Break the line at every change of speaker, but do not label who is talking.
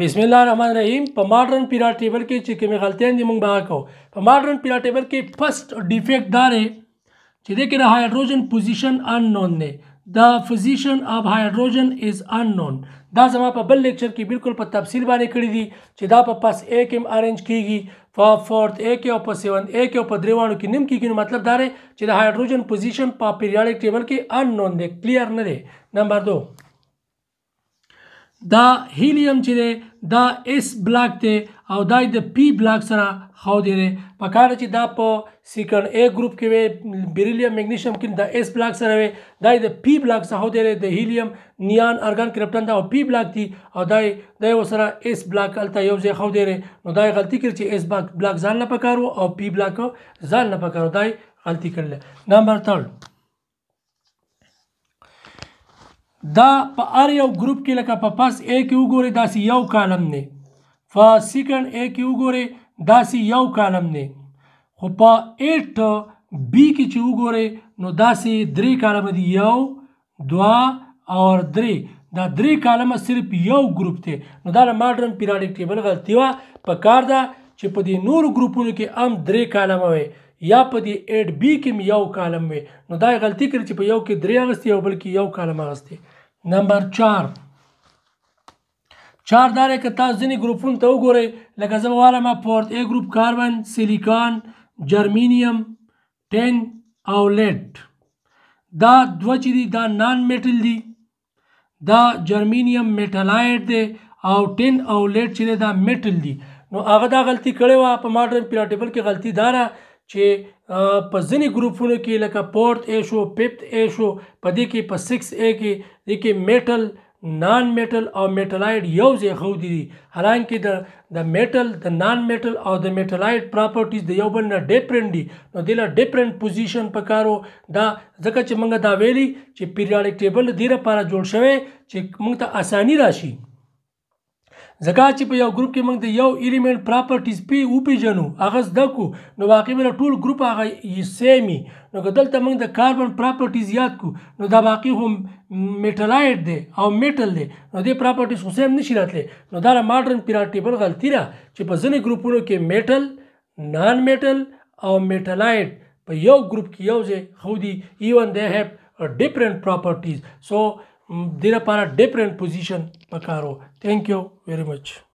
بسم الله الرحمن الرحیم په ماډرن پیرا ټیبل کې چې کومې غلطیان دي موږ به کوو په ماډرن پیرا ټیبل کې فرست ډیفیکټ دا دی چې دې کې د هایدروجن پوزیشن ان نون دی د پوزیشن اف هایدروجن از ان نون دا زما په بل لیکچر کې بالکل په تفصیل باندې کړی دي چې دا په پاس 1 کې ارنج کیږي په 4th A کې او په 7th A کې او په دریوانو کې نیم کېږي نو مطلب دا دی چې د هایدروجن پوزیشن په پیریاډک ټیبل کې ان نون دی کلیر نه دی نمبر 2 دا هیلیم چې دی دا اس بلاک دی او دا د پی بلاک سره خو دی دی په کار چې دا په سیکن ا ګروپ کې وي بیریلیم میګنیشیم کې دا اس بلاک سره وي دا د پی بلاک سره دی د هیلیم نیان ارګان کرپټن دا او پی بلاک دی او دا د وسره اس بلاک الته یو ځای خو دی نو دا غلطی کړ چې اس بلاک بلاک ځان نه پکارو او پی بلاک ځان نه پکارو دا غلطی کړل نمبر 3 دا په ار یو ګروپ کې لکه په پاس ا کې وګورئ داسې یو کالم دی په سیکنډ ا کې وګورئ داسې یو کالم دی خو په ایټ بی کې چې وګورئ نو داسې درې کالم دي یو دوه اور درې دا درې کالمه صرف یو ګروپ دی نو دا له ماډرن پیریاډیک ټیبل غلطي وه په کار ده چې په دې نورو ګروپونو کې هم درې کالمه وي یا په دې ایډ بی کې یو کالم وي نو دا غلطی کړی چې په یو کې درې اغستې او بل کې یو کالم اغستې نمبر 4 چار دارې که تاسو ځینې ګروپونو ته وګورئ لکه زه وایم پورت ای ګروپ کاربن سیلیکان جرمینیم ټین او لیډ دا دوه چې دي دا نان میټل دي دا جرمینیم میټلایټ دی او ټین او لیډ چې دی دا میټل دي نو هغه دا غلطي کړې وه په ماډرن پیراټیبل کې غلطي داره چې په ځینی ګروپونو کې لکه پورت ایشو پیپت ایشو په دې کې په 6 ا کې د کې میټل نان میټل او میټلایډ یو ځای خو دي حالانکه د د میټل د نان میټل او د میټلایډ پراپرټیز د یو بل نه ډیفرنٹ دي نو دله ډیفرنٹ پوزیشن پکارو دا ځکه چې موږ دا ویلي چې پیریاډک ټیبل د دې لپاره جوړ شوی چې موږ ته اساني راشي ځکه چې په یو ګروپ کې موږ د یو ایلیمنٹ پراپرټیز پی او پیژنو هغه زده کو نو واقعي مله ټول ګروپ هغه یې سیمي نو دلته موږ د کاربن پراپرټیز یاد کو نو دا باقي هم میټلایټ دی او میټل دی نو دې پراپرټیز خو سیم نشي راتلی نو دا ماډرن پیراټیبل غلطی را چې په ځینې ګروپونو کې میټل نان میټل او میټلایټ په یو ګروپ کې یو ځای خو دی ایون دی هیو different properties so د لپاره ډیفرنٹ پوزیشن پکارو تھینک یو ویری مچ